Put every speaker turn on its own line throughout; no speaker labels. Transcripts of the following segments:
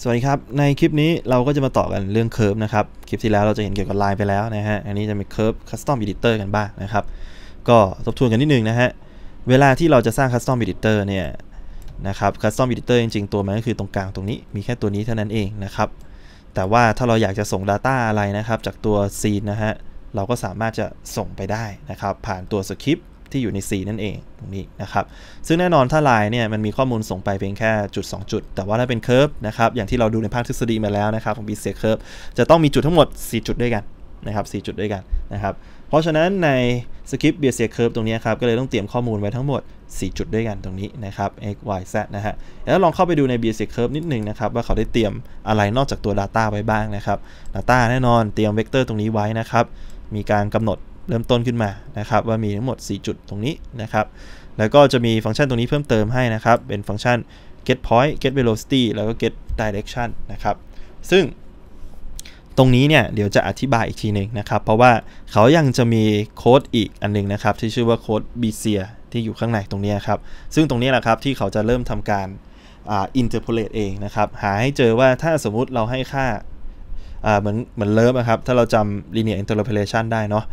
สวัสดีครับในคลิปนี้เราก็จะมาต่อกันเรื่องเคิร์ฟนะครับ คลิปที่แล้วเราจะเห็นเกี่ยวกับลายไปแล้วนะฮะอันนี้จะเป็นเคิร์ฟคัสตอมอิดิเตอร์กันบ้างนะครับก็ทบทวนกันนิดนึงนะฮะเวลาที่เราจะสร้างคัสตอมอิดิเตอร์เนี่ยนะครับคัสตอมอิดิเตอร์จริง ๆตัวมันก็คือตรงกลางตรงนี้มีแค่ตัวนี้เท่านั้นเองนะครับแต่ว่าถ้าเราอยากจะส่ง Data อะไรนะครับจากตัวซีนนะฮะเราก็สามารถจะส่งไปได้นะครับผ่านตัวสคริปต์ที่อยู่ใน C นั่นเองตรงนี้นะครับ ซึ่งแน่นอนถ้าลายเนี่ยมันมีข้อมูลส่งไปเพียงแค่จุด 2 จุด แต่ว่าถ้าเป็นเคอร์ฟนะครับ อย่างที่เราดูในภาคทฤษฎีมาแล้วนะครับของ b c curve จะต้องมีจุดทั้งหมด 4 จุดด้วยกันนะครับ 4 จุดด้วยกันนะครับ เพราะฉะนั้นในสคริปต์เบียเซียเคิร์ฟตรงนี้ครับ ก็เลยต้องเตรียมข้อมูลไว้ทั้งหมด 4 จุดด้วยกันตรงนี้นะครับ x y z นะฮะ แล้วลองเข้าไปดูในเบียเซียเคิร์ฟนิดนึงนะครับว่าเขาได้เตรียมอะไรนอกจากตัว Data ไว้บ้างนะครับ Data แน่นอนเตรียมเวกเตอร์ตรงนี้ไว้นะครับมีการกำหนดเริ่มต้นขึ้นมานะครับว่ามีทั้งหมด4จุดตรงนี้นะครับแล้วก็จะมีฟังก์ชันตรงนี้เพิ่มเติมให้นะครับ เป็นฟังก์ชัน get point get velocity แล้วก็ get direction นะครับซึ่งตรงนี้เนี่ยเดี๋ยวจะอธิบายอีกทีหนึ่งนะครับเพราะว่าเขายังจะมีโค้ด อีกอันนึงนะครับที่ชื่อว่าโค้ดบีเซียที่อยู่ข้างในตรงนี้ครับซึ่งตรงนี้แหละครับที่เขาจะเริ่มทำการอินเทอร์โพเลตเองนะครับหาให้เจอว่าถ้าสมมุติเราให้ค่าเหมือนเหมือนเลิฟนะครับถ้าเราจำ linear interpolation ได้เนาะ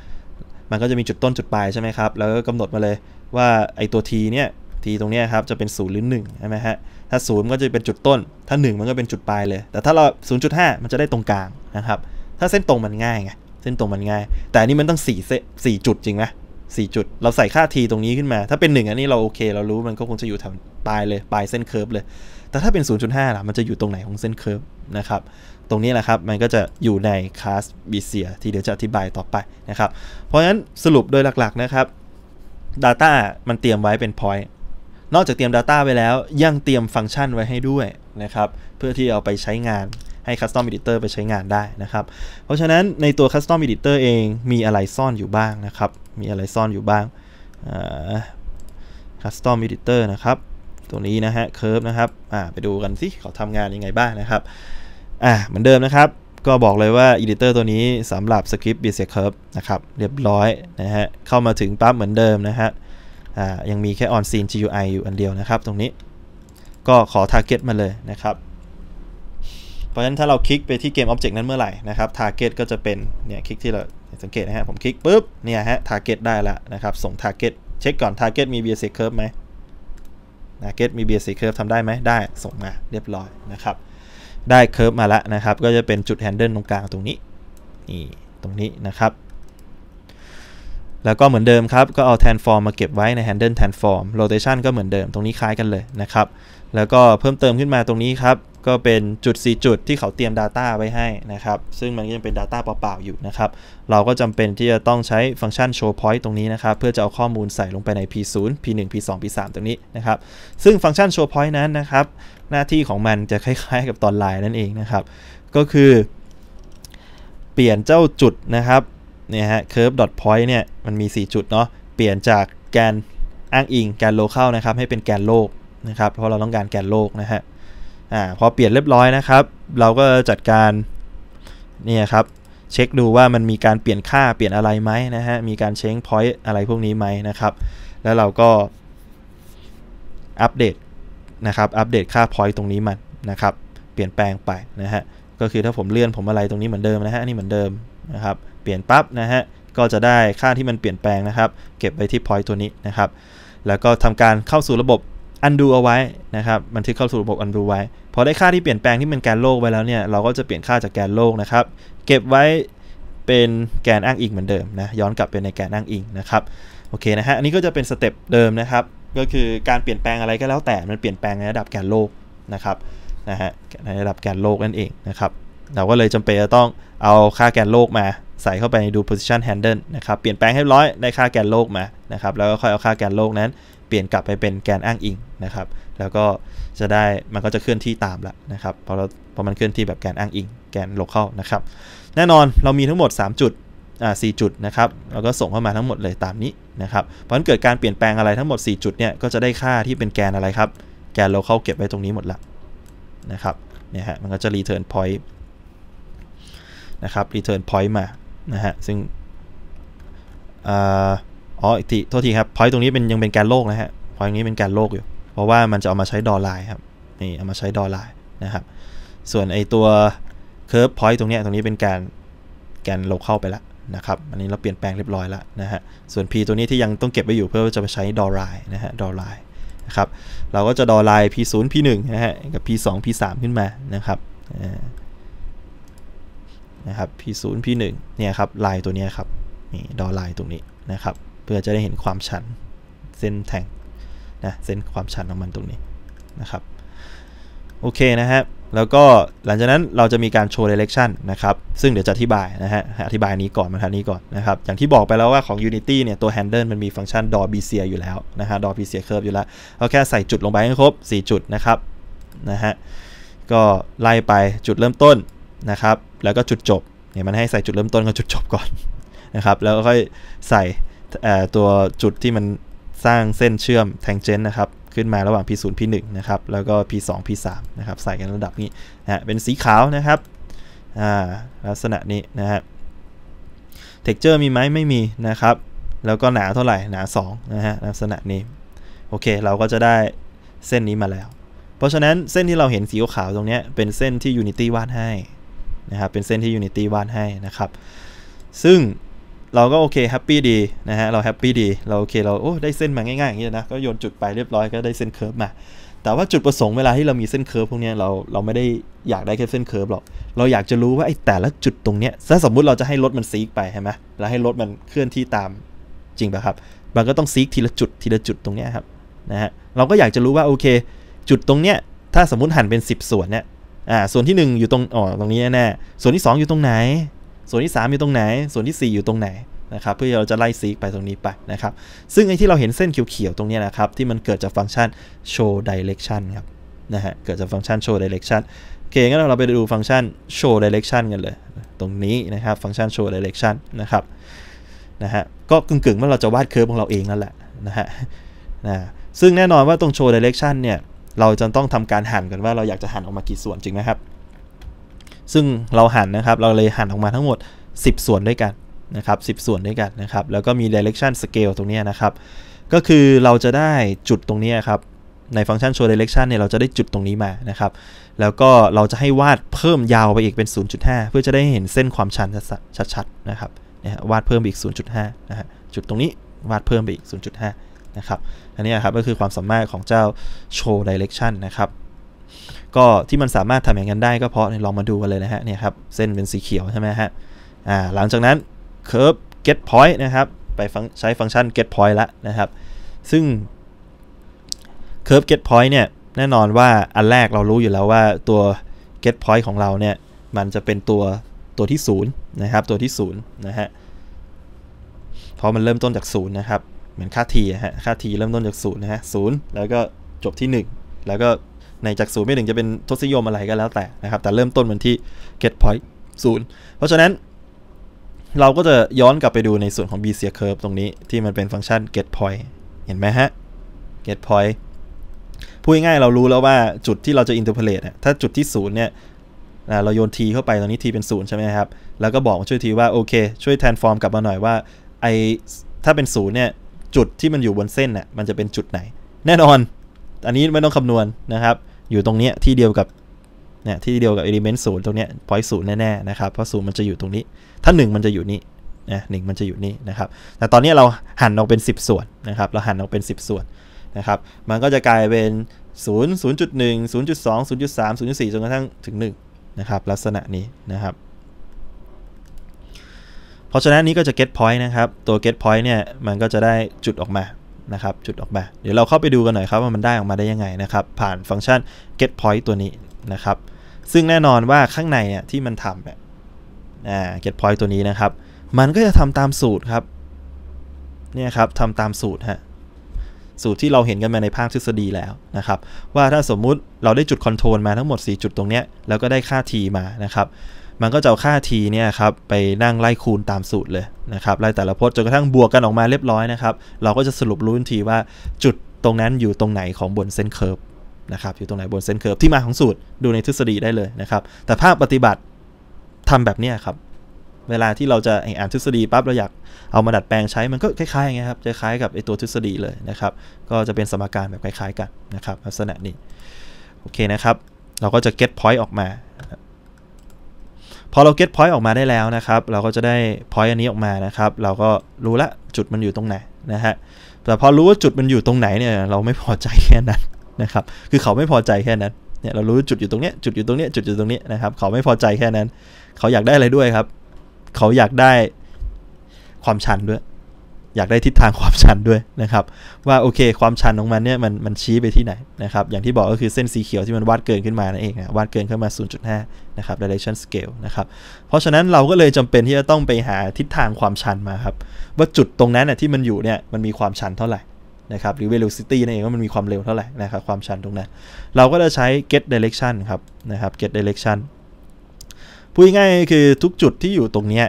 มันก็จะมีจุดต้นจุดปลายใช่ไหมครับ แล้วก็กำหนดมาเลยว่าไอตัว t เนี่ย t ตรงนี้ครับจะเป็น0หรือ1ใช่ไหมฮะ ถ้า0มันก็จะเป็นจุดต้น ถ้า 1 มันก็เป็นจุดปลายเลย แต่ถ้าเรา 0.5 มันจะได้ตรงกลางนะครับ ถ้าเส้นตรงมันง่ายไง เส้นตรงมันง่าย แต่อันนี้มันต้อง4เส้นจุดจริงไหมสี่จุด เราใส่ค่า t ตรงนี้ขึ้นมา ถ้าเป็น 1 อันนี้เราโอเค เรารู้มันก็คงจะอยู่แถวปลายเลย ปลายเส้นเคอร์ฟเลยแต่ถ้าเป็น 0.5 ล่ะ มันจะอยู่ตรงไหนของเส้นเคอร์ฟนะครับ ตรงนี้แหละครับ มันก็จะอยู่ในคลาสบีเซียที่เดี๋ยวจะอธิบายต่อไปนะครับ เพราะฉะนั้นสรุปโดยหลักๆนะครับ Data มันเตรียมไว้เป็น point นอกจากเตรียม Data ไว้แล้วยังเตรียมฟังก์ชันไว้ให้ด้วยนะครับ เพื่อที่เอาไปใช้งานให้ Custom Editor ไปใช้งานได้นะครับ เพราะฉะนั้นในตัว Custom Editor เองมีอะไรซ่อนอยู่บ้างนะครับ มีอะไรซ่อนอยู่บ้างคัสตอมอิดิเตอร์นะครับตัวนี้นะฮะเคิร์ฟนะครับ อ่าไปดูกันสิเขาทำงานยังไงบ้างนะครับ อ่าเหมือนเดิมนะครับ ก็บอกเลยว่า Editor ตัวนี้สำหรับสคริปต์ b เ Curve นะครับเรียบร้อยนะฮะเข้ามาถึงปั๊บเหมือนเดิมนะฮะ อ่ายังมีแค่ On Scene GUI อยู่อันเดียวนะครับตรงนี้ ก็ขอ Target มาเลยนะครับ เพราะฉะนั้นถ้าเราคลิกไปที่เกมออบเจกต์นั้นเมื่อไหร่นะครับร์เก็ตก็จะเป็นเนี่ยคลิกที่เราสังเกตนะฮะผมคลิกปุ๊บเนี่ยฮะทร์เก็ตได้ละนะครับส่งทร์เก็ตเช็คก่อนร์เก็ตมี b s Curve ไหมนะเกตมีเบียสีเคิร์ฟทำได้ไหมได้ส่งมาเรียบร้อยนะครับ ได้เคิร์ฟมาแล้วนะครับ ก็จะเป็นจุดแฮนเดิลตรงกลางตรงนี้ นี่ ตรงนี้นะครับ แล้วก็เหมือนเดิมครับ ก็เอาแทนฟอร์มมาเก็บไว้ในแฮนเดิลแทนฟอร์มโรเตชันก็เหมือนเดิมตรงนี้คล้ายกันเลยนะครับ แล้วก็เพิ่มเติมขึ้นมาตรงนี้ครับก็เป็นจุด 4 จุดที่เขาเตรียม Data ไว้ให้นะครับ ซึ่งมันยังเป็น Data เปล่าๆอยู่นะครับ เราก็จำเป็นที่จะต้องใช้ฟังก์ชัน show point ตรงนี้นะครับ เพื่อจะเอาข้อมูลใส่ลงไปใน p0 p1 p2 p3 ตรงนี้นะครับ ซึ่งฟังก์ชัน show point นั้นนะครับ หน้าที่ของมันจะคล้าย ๆกับตอนไลน์นั่นเองนะครับ ก็คือ เปลี่ยนเจ้าจุดนะครับ เนี่ยฮะ curve dot point เนี่ยมันมี4จุดเนาะ เปลี่ยนจากแกนอ้างอิงแกนโลเคอลนะครับ ให้เป็นแกนโลกนะครับ เพราะเราต้องการแกนโลกนะฮะอ่าพอเปลี่ยนเรียบร้อยนะครับ เราก็จัดการนี่ครับเช็คดูว่ามันมีการเปลี่ยนค่าเปลี่ยนอะไรไหมนะฮะมีการเช็งพอยต์อะไรพวกนี้ไหมนะครับ แล้วเราก็อัปเดตนะครับอัปเดตค่าพอยต์ตรงนี้มันนะครับ เปลี่ยนแปลงไปนะฮะก็คือถ้าผมเลื่อนผมอะไรตรงนี้เหมือนเดิมนะฮะนี่เหมือนเดิมนะครับเปลี่ยนปั๊บนะฮะก็จะได้ค่าที่มันเปลี่ยนแปลงนะครับ เก็บไว้ที่พอยต์ตัวนี้นะครับ แล้วก็ทำการเข้าสู่ระบบอันดูเอาไว้นะครับบันทึกเข้าสู่ระบบอันดูไว้พอได้ค่าที่เปลี่ยนแปลงที่เป็นแกนโลกไว้แล้วเนี่ยเราก็จะเปลี่ยนค่าจากแกนโลกนะครับเก็บไว้เป็นแกนอ้างอิงเหมือนเดิมนะย้อนกลับไปในแกนอ้างอิงนะครับโอเคนะฮะอันนี้ก็จะเป็นสเต็ปเดิมนะครับ ก็คือการเปลี่ยนแปลงอะไรก็แล้วแต่มันเปลี่ยนแปลงในระดับแกนโลกนะครับนะฮะในระดับแกนโลกนั่นเองนะครับเราก็เลยจำเป็นจะต้องเอาค่าแกนโลกมา ใส่เข้าไปในดู position handle นะครับเปลี่ยนแปลงให้ร้อยได้ค่าแกนโลกมานะครับแล้วก็ค่อยเอาค่าแกนโลกนั้นเปลี่ยนกลับไปเป็นแกนอ้างอิงนะครับ แล้วก็จะได้ มันก็จะเคลื่อนที่ตามละนะครับพอเราพอมันเคลื่อนที่แบบแกนอ้างอิง แกนโลเคอลนะครับ แน่นอนเรามีทั้งหมด3จุด อ่าสจุดนะครับ เราก็ส่งเข้ามาทั้งหมดเลยตามนี้นะครับ เพราะนั้นเกิดการเปลี่ยนแปลงอะไรทั้งหมด 4 จุดเนี่ย ก็จะได้ค่าที่เป็นแกนอะไรครับ แกนโลเคอลเก็บไว้ตรงนี้หมดละนะครับ เนี่ยฮะ มันก็จะรีเทิร์นพอยต์นะครับ รีเทิร์นพอยต์มา นะฮะ ซึ่ง อ่าอ๋อทีโทษทีครับพอยต์ตรงนี้เป็นยังเป็น แกนโลกนะฮะพอยต์นี้เป็นแกนโลกอยู่ เพราะว่ามันจะเอามาใช้ดอลลาร์ครับนี่เอามาใช้ดอลลา์นะครับ ส่วนไอตัวเคิร์ฟพอยต์ตรงนี้ตรงนี้เป็นการกนโลเข้าไปละนะครับอันนี้เราเปลี่ยนแปลงเรียบร้อยแล้วนะฮะส่วน P ตัวนี้ที่ยังต้องเก็บไว้อยู่เพื่อจะไปใช้ดอลลา์นะฮะดอลลา์นะครับ เราก็จะดอลลาย์ P 0 P 1นะฮะกับ P 2 P 3ขึ้นมานะครับนะครับ P 0 P 1เนี่ยครับลายตัวนี้ครับนี่ดอลลา์ตรงนี้นะครับพื่อจะได้เห็นความชันเส้นแทงนะเส้นความชันของมันตรงนี้นะครับโอเคนะฮะ แล้วก็หลังจากนั้นเราจะมีการโชว์ direction นะครับซึ่งเดี๋ยวจะอธิบายนะฮะ อธิบายนี้ก่อนมาทันนี้ก่อนนะครับ อย่างที่บอกไปแล้วว่าของ Unity เนี่ย ตัว handle มันมีฟังก์ชัน d o ซ b c อยู่แล้วนะฮะ d o r b c curve อยู่แล้วเราแค่ใส่จุดลงไปให้ครบ4จุดนะครับนะฮะก็ไล่ไปจุดเริ่มต้นนะครับแล้วก็จุดจบเนี่ยมันให้ใส่จุดเริ่มต้นกับจุดจบก่อนนะครับ แล้วก็ค่อยใส่ตัวจุดที่มันสร้างเส้นเชื่อมแทงเจนนะครับ ขึ้นมาระหว่าง P0 P1 นะครับแล้วก็ P2 P3 นะครับใส่กันระดับนี้นะเป็นสีขาวนะครับลักษณะนี้นะฮะเท็กเจอร์มีไหมไม่มีนะครับ แล้วก็หนาเท่าไหร่หนา2นะฮะลักษณะนี้โอเค เราก็จะได้เส้นนี้มาแล้ว เพราะฉะนั้นเส้นที่เราเห็นสีขาวตรงนี้เป็นเส้นที่ Unity วาดให้นะครับเป็นเส้นที่ Unity วาดให้นะครับซึ่งเราก็โอเคแฮปปี้ดีนะฮะเราแฮปปี้ดีเราโอเคเราโอ้ได้เส้นมาง่ายๆอย่างนี้นะก็โยนจุดไปเรียบร้อยก็ได้เส้นเคิร์ฟมา แต่ว่าจุดประสงค์เวลาที่เรามีเส้นเคิร์ฟพวกนี้เราเราไม่ได้อยากได้แค่เส้นเคิร์ฟหรอกเราอยากจะรู้ว่าไอ้แต่ละจุดตรงเนี้ยถ้าสมมุติเราจะให้รถมันซีกไปใช่ไหมแล้วให้รถมันเคลื่อนที่ตามจริงป่ะครับมันก็ต้องซีกทีละจุดทีละจุดตรงเนี้ยครับนะฮะเราก็อยากจะรู้ว่าโอเค จุดตรงเนี้ย ถ้าสมมติหั่นเป็น 10 ส่วนเนี่ยอ่าส่วนที่ 1 อยู่ตรงอ๋อตรงนี้แน่ส่วนที่ 2 อยู่ตรงไหนส่วนที่ 3 อยู่ตรงไหน ส่วนที่ 4 อยู่ตรงไหนนะครับเพื่อเราจะไล่ซีกไปตรงนี้ไปนะครับซึ่งไอ้ที่เราเห็นเส้นเขียวๆตรงนี้นะครับ ที่มันเกิดจากฟังก์ชัน show direction ครับนะฮะเกิดจากฟังก์ชัน show direction โอเคงั้นเราไปดูฟังก์ชัน show direction กันเลย ตรงนี้นะครับฟังก์ชัน show direction นะครับนะฮะก็กึ่งๆว่าเราจะวาดเคอร์ฟของเราเองนั่นแหละนะฮะนะซึ่งแน่นอนว่าตรง show direction เนี่ยเราจะต้องทำการหั่นกันว่าเราอยากจะหั่นออกมากี่ส่วนจริงไหมครับซึ่งเราหั่นนะครับ เราเลยหั่นออกมาทั้งหมด 10 ส่วนด้วยกันนะครับ 10 ส่วนด้วยกันนะครับ แล้วก็มี direction scale ตรงนี้นะครับ ก็คือเราจะได้จุดตรงนี้ครับ ในฟังก์ชัน show direction เนี่ย เราจะได้จุดตรงนี้มานะครับ แล้วก็เราจะให้วาดเพิ่มยาวไปอีกเป็น 0.5 เพื่อจะได้เห็นเส้นความชันชัดๆ นะครับนวาดเพิ่มอีก 0.5 นะฮะ จุดตรงนี้วาดเพิ่มไปอีก 0.5 นะครับ อันนี้ครับก็คือความสามารถของเจ้า show direction นะครับก็ที่มันสามารถทำอย่างนั้นได้ก็เพราะลองมาดูกันเลยนะฮะเนี่ยครับเส้นเป็นสีเขียวใช่ไหมฮะอ่าหลังจากนั้น curve get point นะครับ ไปใช้ฟังก์ชัน get point ละนะครับ ซึ่ง curve get point เนี่ย แน่นอนว่าอันแรกเรารู้อยู่แล้วว่าตัว get point ของเราเนี่ยมันจะเป็นตัวตัวที่ 0 นะครับ ตัวที่ 0 นะฮะเพราะมันเริ่มต้นจาก 0 นะครับเหมือนค่า t ฮะค่า t เริ่มต้นจาก0นะฮะ0แล้วก็จบที่ 1 แล้วก็ในจากศูนย์ไปหนึ่งจะเป็นทศนิยมอะไรก็แล้วแต่นะครับ แต่เริ่มต้นมันที่ get point ศูนย์เพราะฉะนั้น เราก็จะย้อนกลับไปดูในส่วนของ b c curve ตรงนี้ที่มันเป็นฟังก์ชัน get point เห็นไหมฮะ get point พูดง่ายๆเรารู้แล้วว่าจุดที่เราจะ interpolate ถ้าจุดที่ศูนย์เนี่ยเราโยน t เข้าไปตอนนี้ t เป็นศูนย์ใช่ไหมครับ แล้วก็บอกช่วยทีว่าโอเคช่วย transform กลับมาหน่อยว่าไอถ้าเป็นศูนย์เนี่ยจุดที่มันอยู่บนเส้นน่ะมันจะเป็นจุดไหน แน่นอน อันนี้ไม่ต้องคำนวณนะครับอยู่ตรงเนี้ยที่เดียวกับเนี่ยที่เดียวกับ element ศูนย์ตรงเนี้ย point ศูนย์แน่ๆนะครับเพราะศูนย์มันจะอยู่ตรงนี้ถ้า1มันจะอยู่นี่นะหมันจะอยู่นี่นะครับแต่ตอนนี้เราหันออกเป็น 10 ส่วน นะครับเราหันออกเป็น 10 ส่วนนะครับ มันก็จะกลายเป็น0 0.1 0.2 0.3 0.4จนกระทั่งถึง1นะครับลักษณะนี้นะครับ เพราะฉะนั้นนี้ก็จะ get point นะครับตัว get point เนี่ยมันก็จะได้จุดออกมานะครับจุดออกแบบเดี๋ยวเราเข้าไปดูกันหน่อยครับว่ามันได้ออกมาได้ยังไงนะครับผ่านฟังก์ชัน get point ตัวนี้นะครับ ซึ่งแน่นอนว่าข้างในเนี่ยที่มันทำเนี่ย get point ตัวนี้นะครับ มันก็จะทำตามสูตรครับเนี่ยครับทำตามสูตรฮะสูตรที่เราเห็นกันมาในภาคทฤษฎีแล้วนะครับ ว่าถ้าสมมุติเราได้จุดคอนโทรลมาทั้งหมด 4 จุดตรงเนี้ยแล้วก็ได้ค่า t มานะครับมันก็จะเอาค่า t เนี่ยครับไปนั่งไล่คูณตามสูตรเลยนะครับไล่แต่ละพจน์จนกระทั่งบวกกันออกมาเรียบร้อยนะครับ เราก็จะสรุปรู้ทันทีว่าจุดตรงนั้นอยู่ตรงไหนของบนเส้นเคอร์ฟนะครับ อยู่ตรงไหนบนเส้นเคอร์ฟที่มาของสูตร ดูในทฤษฎีได้เลยนะครับ แต่ภาคปฏิบัติทำแบบนี้ครับเวลาที่เราจะอ่านทฤษฎีปั๊บเรา อยาก เอามาดัดแปลงใช้มันก็คล้ายๆอย่างเงี้ยครับคล้ายๆกับไอตัวทฤษฎีเลยนะครับ ก็จะเป็นสมการแบบคล้ายๆ กันนะครับลักษณะนี้โอเคนะครับ เราก็จะ get point ออกมาพอเราเก็ตพอยต์ออกมาได้แล้วนะครับ เราก็จะได้พอยต์อันนี้ออกมานะครับ เราก็รู้ละจุดมันอยู่ตรงไหนนะฮะ แต่พอรู้ว่าจุดมันอยู่ตรงไหนเนี่ย เราไม่พอใจแค่นั้นนะครับ คือเขาไม่พอใจแค่นั้นเนี่ยเรารู้จุดอยู่ตรงเนี้ยจุดอยู่ตรงเนี้ยจุดอยู่ตรงนี้นะครับเขาไม่พอใจแค่นั้น เขาอยากได้อะไรด้วยครับ เขาอยากได้ความชันด้วยอยากได้ทิศทางความชันด้วยนะครับ ว่าโอเค ความชันของมันเนี่ยมันมันชี้ไปที่ไหนนะครับอย่างที่บอกก็คือเส้นสีเขียวที่มันวาดเกินขึ้นมานั่นเองนะวาดเกินขึ้นมา 0.5นะครับ direction scale นะครับเพราะฉะนั้นเราก็เลยจำเป็นที่จะต้องไปหาทิศทางความชันมาครับ ว่าจุดตรงนั้นน่ยที่มันอยู่เนี่ยมันมีความชันเท่าไหร่นะครับหรือ velocity นั่นเองว่ามันมีความเร็วเท่าไหร่นะครับความชันตรงนั้น เราก็จะใช้ get direction ครับนะครับ get direction พูดง่ายๆคือทุกจุดที่อยู่ตรงนี้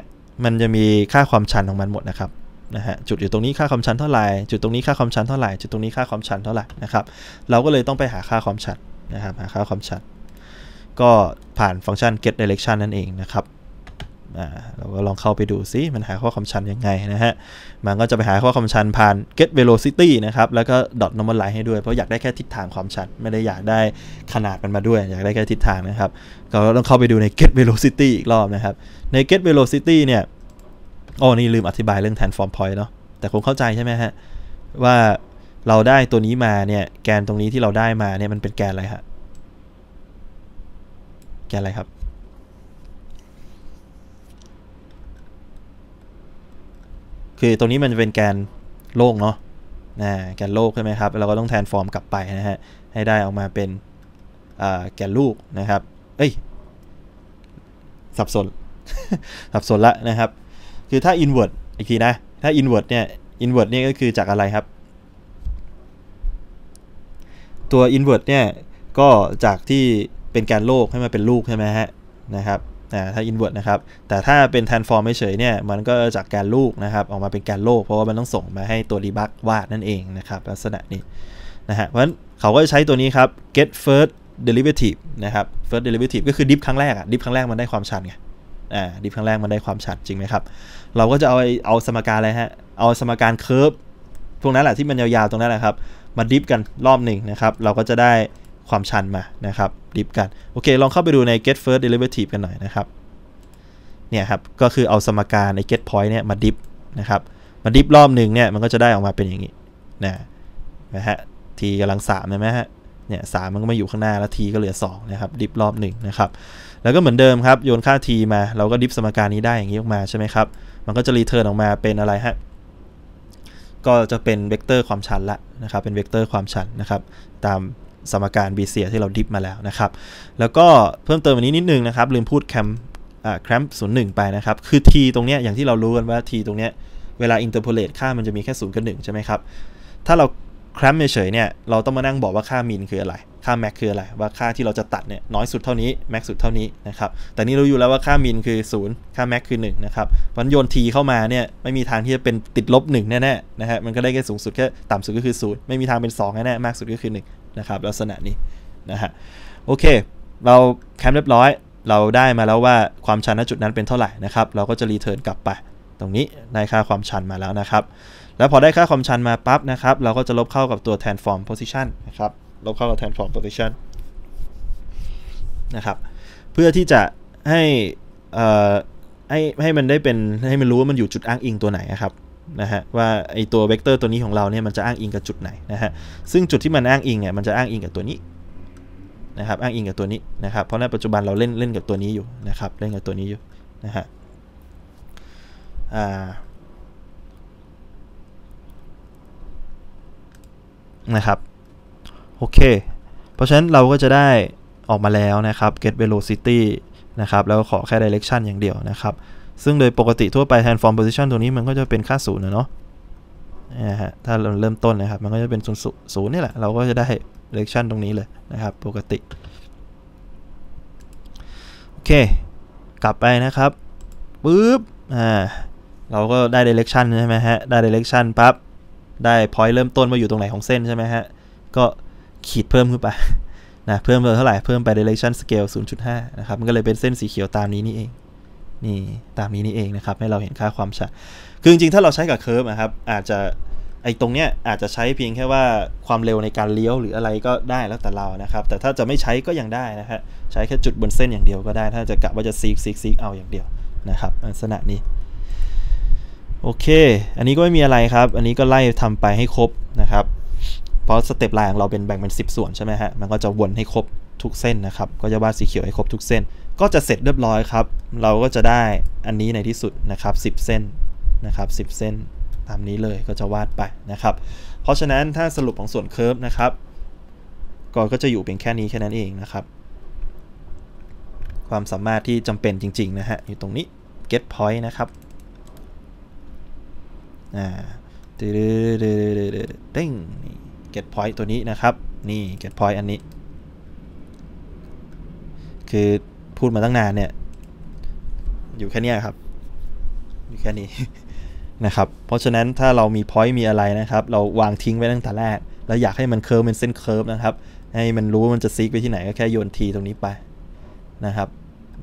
มันจะมีค่าความชันของมันหมดนะครับนะฮะจุดอยู่ตรงนี้ค่าความชันเท่าไหร่จุดตรงนี้ค่าความชันเท่าไหร่จุดตรงนี้ค่าความชันเท่าไหร่นะครับเราก็เลยต้องไปหาค่าความชันนะครับหาค่าความชัน ก็ผ่านฟังก์ชัน get direction นั่นเองนะครับเราก็ลองเข้าไปดูซิมันหาข้อความชันยังไงนะฮะมันก็จะไปหาข้อความชันผ่าน get velocity นะครับแล้วก็ dot normalize ให้ด้วยเพราะอยากได้แค่ทิศทางความชัน ไม่ได้อยากได้ขนาดมันมาด้วย อยากได้แค่ทิศทางนะครับก็ต้องเข้าไปดูใน get velocity อีกรอบนะครับใน get velocity เนี่ยโอ้นี่ ลืมอธิบายเรื่อง transform point เนาะ แต่คงเข้าใจใช่ไหมฮะว่าเราได้ตัวนี้มาเนี่ย แกนตรงนี้ที่เราได้มาเนี่ยมันเป็นแกน อะไร ฮะ แกนอะไรครับคือตรงนี้มันเป็นแกนโลกเนาะนะแกนโลกใช่ไหมครับ เราก็ ต้องแทนฟอร์มกลับไปนะฮะให้ได้ออกมาเป็นแกนลูกนะครับเอ้ยสับสนสับสนละนะครับคือถ้า invert อีกทีนะ ถ้า invert เนี่ย invert เนี่ย ก็คือจากอะไรครับ ตัว invert เนี่ยก็จากที่เป็นการโลกให้มันเป็นลูกใช่ไหมฮะนะครับนะถ้า invert นะครับแต่ถ้าเป็น transform เฉยเนี่ยมันก็จากการลูกนะครับออกมาเป็นการโลก เพราะว่ามันต้องส่งมาให้ตัว debug วาดนั่นเองนะครับลักษณะนี้นะฮะเพราะฉะนั้นเขาก็จะใช้ตัวนี้ครับ get first derivative นะครับ first derivative ก็คือดิฟครั้งแรกอะดิฟครั้งแรกมันได้ความชันไงอ่าดิฟครั้งแรกมันได้ความชัดจริงไหมครับ เราก็จะเอาเอาสมการ อะไรฮะ เอาสมการเคอร์ฟตรงนั้นแหละที่มันยาวๆตรงนั้นแหละครับ มาดิฟกันรอบหนึ่งนะครับ เราก็จะได้ความชันมานะครับ ดิฟกัน โอเคลองเข้าไปดูใน get first derivative กันหน่อยนะครับ เนี่ยครับ ก็คือเอาสมการใน get point เนี่ยมาดิฟนะครับ มาดิฟรอบหนึ่งเนี่ยมันก็จะได้ออกมาเป็นอย่างนี้ นะ นะฮะทีกำลัง3ใช่ไหมฮะ เนี่ยสามมันก็มาอยู่ข้างหน้าแล้วทีก็เหลือ2นะครับ ดิฟรอบหนึ่งนะครับแล้วก็เหมือนเดิมครับโยนค่า t มาเราก็ดิฟสมการนี้ได้อย่างนี้ออกมาใช่ไหมครับมันก็จะรีเทิร์นออกมาเป็นอะไรฮะ ก็จะเป็นเวกเตอร์ความชันละนะครับเป็นเวกเตอร์ความชันนะครับตามสมการบีเซียที่เราดิฟมาแล้วนะครับแล้วก็เพิ่มเติมวันนี้นิดนึงนะครับลืมพูดแคมแคมป์ศูนย์หนึ่งไปนะครับคือ t ตรงเนี้ยอย่างที่เรารู้กันว่า t ตรงเนี้ยเวลา interpolate ค่ามันจะมีแค่ศูนย์กับหนึ่งใช่ไหมครับถ้าเราแคมป์เฉยเนี่ยเราต้องมานั่งบอกว่าค่ามินคืออะไรค่าแม็กคืออะไรว่าค่าที่เราจะตัดเนี่ยน้อยสุดเท่านี้แม็กสุดเท่านี้นะครับแต่นี่เราอยู่แล้วว่าค่ามินคือ 0 ค่าแม็กคือ1นะครับมันโยนทีเข้ามาเนี่ยไม่มีทางที่จะเป็นติดลบ1แน่ๆนะฮะมันก็ได้แค่สูงสุดแค่ต่ำสุดก็คือ 0 ไม่มีทางเป็น2แน่ๆมากสุดก็คือ1นะครับลักษณะนี้นะฮะโอเค เราแคมเรียบร้อยเราได้มาแล้วว่าความชันณจุดนั้นเป็นเท่าไหร่นะครับ เราก็จะรีเทิร์นกลับไป ตรงนี้ได้ค่าความชันมาแล้วนะครับ แล้วพอได้ค่าความชันมาปั๊บนะครับเราก็จะลบเข้ากับตัว transform position นะครับลบเข้ากับ transform position นะครับเพื่อที่จะให้ให้ให้มันได้เป็นให้มันรู้ว่ามันอยู่จุดอ้างอิงตัวไหนครับนะฮะว่าไอตัวเวกเตอร์ตัวนี้ของเราเนี่ยมันจะอ้างอิงกับจุดไหนนะฮะซึ่งจุดที่มันอ้างอิงเนี่ยมันจะอ้างอิงกับตัวนี้นะครับ อ้างอิงกับตัวนี้นะครับเพราะในปัจจุบันเราเล่นเล่นกับตัวนี้อยู่นะครับ เล่นกับตัวนี้อยู่ นะฮะอ่านะครับโอเค เพราะฉะนั้นเราก็จะได้ออกมาแล้วนะครับ get velocity นะครับ แล้วขอแค่ direction อย่างเดียวนะครับ ซึ่งโดยปกติทั่วไป transform position ตัวนี้มันก็จะเป็นค่าศูนย์นะเนาะนะฮะถ้าเราเริ่มต้นนะครับ มันก็จะเป็นศูนย์ศูนย์นี่แหละเราก็จะได้ direction ตรงนี้เลยนะครับปกติโอเคกลับไปนะครับปุ๊บอ่าเราก็ได้ direction ใช่ไหมฮะได้ direction ปั๊บได้ point เริ่มต้นมาอยู่ตรงไหนของเส้นใช่ไหมฮะก็ขีดเพิ่มขึ้นไปนะเพิ่มไปเท่าไหร่ เพิ่มไป direction scale 0.5นะครับมันก็เลยเป็นเส้นสีเขียวตามนี้นี่เอง นี่ตามนี้นี่เองนะครับ ให้เราเห็นค่าความชัดคือจริงๆ ถ้าเราใช้กับเคอร์ฟนะครับ อาจจะไอ้ตรงเนี้ยอาจจะใช้เพียงแค่ว่าความเร็วในการเลี้ยวหรืออะไรก็ได้แล้วแต่เรานะครับ แต่ถ้าจะไม่ใช้ก็ยังได้นะฮะใช้แค่จุดบนเส้นอย่างเดียวก็ได้ถ้าจะกะว่าจะซีกซีกซีกเอาอย่างเดียวนะครับลักษณะนี้ โอเค อันนี้ก็ไม่มีอะไรครับ อันนี้ก็ไล่ทำไปให้ครบนะครับพราะสเต็ปลน์ของเราเป็นแบ่งเป็น 10 ส่วนใช่ไหมฮะ มันก็จะวนให้ครบทุกเส้นนะครับ ก็จะวาดสีเขียวให้ครบทุกเส้น ก็จะเสร็จเรียบร้อยครับ เราก็จะได้อันนี้ในที่สุดนะครับ 10 เส้นนะครับ10 เส้นตามนี้เลยก็จะวาดไปนะครับ เพราะฉะนั้นถ้าสรุปของส่วนเคิร์ฟนะครับ ก็ก็จะอยู่เป็นแค่นี้แค่นั้นเองนะครับ ความสามารถที่จำเป็นจริงๆนะฮะ อยู่ตรงนี้ get point นะครับอ่าดืดดดดดดดดดดด get point ตัวนี้นะครับ นี่ get point อันนี้ คือพูดมาตั้งนานเนี่ย อยู่แค่นี้ครับ อยู่แค่นี้นะครับ เพราะฉะนั้นถ้าเรามี point มีอะไรนะครับ เราวางทิ้งไว้ตั้งแต่แรก แล้วอยากให้มันเคิร์ฟเป็นเส้นเคิร์ฟนะครับให้มันรู้ว่ามันจะซิกไปที่ไหนก็แค่โยนทีตรงนี้ไปนะครับ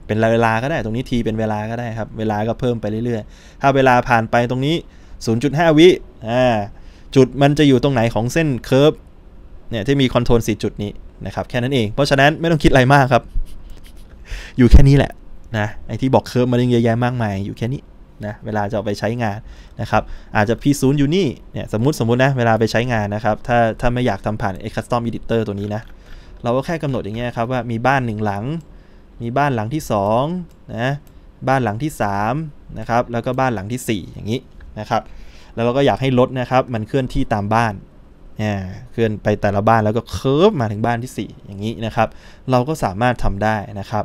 เป็นเวลาก็ได้ตรงนี้ทีเป็นเวลาก็ได้ครับเวลาก็เพิ่มไปเรื่อยๆ ถ้าเวลาผ่านไปตรงนี้ 0.5วิอ่าจุดมันจะอยู่ตรงไหนของเส้นเคอร์ฟเนี่ยที่มีคอนโทรล4จุดนี้นะครับแค่นั้นเอง เพราะฉะนั้นไม่ต้องคิดอะไรมากครับ อยู่แค่นี้แหละนะไอที่บอกเคอร์ฟมันเยอะแยะมากมาย อยู่แค่นี้นะเวลาจะเอาไปใช้งานนะครับ อาจจะ P0 อยู่นี่เนี่ยสมมติสมมตินะ เวลาไปใช้งานนะครับ ถ้าถ้าไม่อยากทำผ่าน c u ์สตอมอิดิเตอร์ตัวนี้นะเราก็แค่กำหนดอย่างเงี้ยครับ ว่ามีบ้านหนึ่งหลังมีบ้านหลังที่2นะบ้านหลังที่3นะครับแล้วก็บ้านหลังที่ 4 อย่างนี้นะครับแล้วเราก็อยากให้รถนะครับ มันเคลื่อนที่ตามบ้านเนี่ยเคลื่อนไปแต่ละบ้านแล้วก็เคิร์ฟมาถึงบ้านที่ 4 อย่างนี้นะครับ เราก็สามารถทำได้นะครับ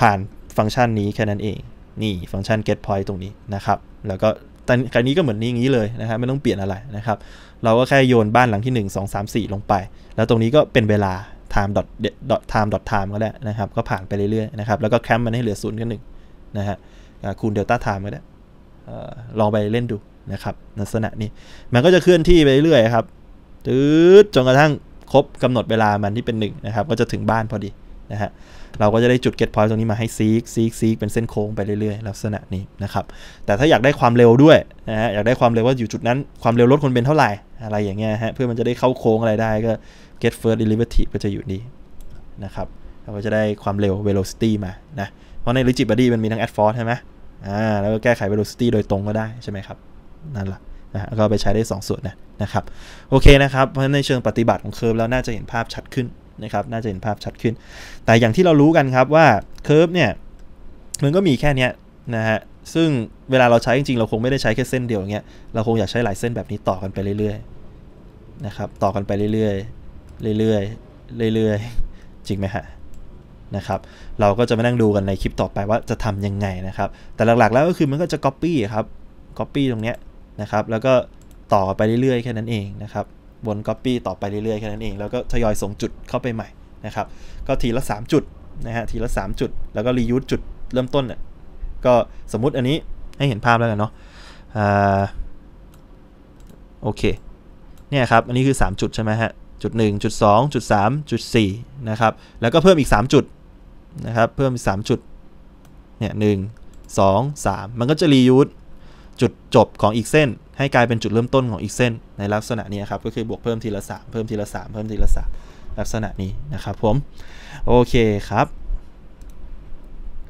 ผ่านฟังก์ชันนี้แค่นั้นเองนี่ฟังก์ชัน get point ตรงนี้นะครับ แล้วก็แต่คราวนี้ก็เหมือนนี้อย่างนี้เลยนะครับไม่ต้องเปลี่ยนอะไรนะครับ เราก็แค่โยนบ้านหลังที่ 1 2 3 4 ลงไป แล้วตรงนี้ก็เป็นเวลา time dot time dot time ก็ได้นะครับ ก็ผ่านไปเรื่อยๆนะครับ แล้วก็แคมป์มันให้เหลือศูนย์กันหนึ่งนะฮะคูณเดลต้าไทม์ก็ได้ลองไปเล่นดูนะครับลักษณะนี้มันก็จะเคลื่อนที่ไปเรื่อยครับตืดจนกระทั่งครบกำหนดเวลามันที่เป็น1นะครับก็จะถึงบ้านพอดีนะฮะเราก็จะได้จุดเก็ตพอยต์ตรงนี้มาให้ซีกซีกซีกเป็นเส้นโค้งไปเรื่อยๆ ลักษณะนี้นะครับแต่ถ้าอยากได้ความเร็วด้วยนะฮะอยากได้ความเร็วว่าอยู่จุดนั้นความเร็วรถคนเป็นเท่าไหร่อะไรอย่างเงี้ยฮะเพื่อมันจะได้เข้าโค้งอะไรได้ก็เก็เฟิร์ส s t ลิเวอร์ตี้ก็จะอยู่ดีนะครับเราก็จะได้ความเร็ววโ l o c i t y มานะเพราะใน r ิ g บบ b o ี้มันมีทั้งแอดฟอร์สใช่ไหมอ่าแล้วก็แก้ไขวโลซิตี้โดยตรงก็ได้ใช่ไหมครับนั่นแหละนะก็ไปใช้ได้ 2ส่วนนะนะครับโอเคนะครับเพราะในเชิงปฏิบัติของเคิร์ฟแล้วน่าจะเห็นภาพชัดขึ้นนะครับ น่าจะเห็นภาพชัดขึ้นแต่อย่างที่เรารู้กันครับว่าเคิร์ฟเนี่ยมันก็มีแค่นี้นะฮะซึ่งเวลาเราใช้จริงๆเราคงไม่ได้ใช้แค่เส้นเดียวอย่างเงี้ย เราคงอยากใช้หลายเส้นแบบนี้ต่อกันไปเรื่อยๆนะครับต่อกันไปเรื่อยๆเรื่อยๆเรื่อยๆจริงไหมฮะนะครับ เราก็จะมานั่งดูกันในคลิปต่อไปว่าจะทำยังไงนะครับ แต่หลักๆแล้วก็คือมันก็จะ Copy ครับ Copy ตรงเนี้ยนะครับแล้วก็ต่อไปเรื่อยๆแค่นั้นเองนะครับวน Copy ต่อไปเรื่อยๆแค่นั้นเองแล้วก็ทยอยส่งจุดเข้าไปใหม่นะครับก็ทีละ3จุดนะฮะทีละ3จุดแล้วก็รียูสจุดเริ่มต้นเนี่ยก็สมมุติอันนี้ให้เห็นภาพแล้วกันเนาะโอเคเนี่ยครับอันนี้คือ 3 จุดใช่ไหมฮะจุด1จุด2จุด3จุด4นะครับแล้วก็เพิ่มอีก 3 จุดนะครับเพิ่มอีก3จุดเนี่ยหนึ่งสองสามมันก็จะรียูสจุดจบของอีกเส้น ให้กลายเป็นจุดเริ่มต้นของอีกเส้น ในลักษณะนี้ครับก็คือบวกเพิ่มทีละ3เพิ่มทีละ3เพิ่มทีละ3ลักษณะนี้นะครับผม โอเคครับ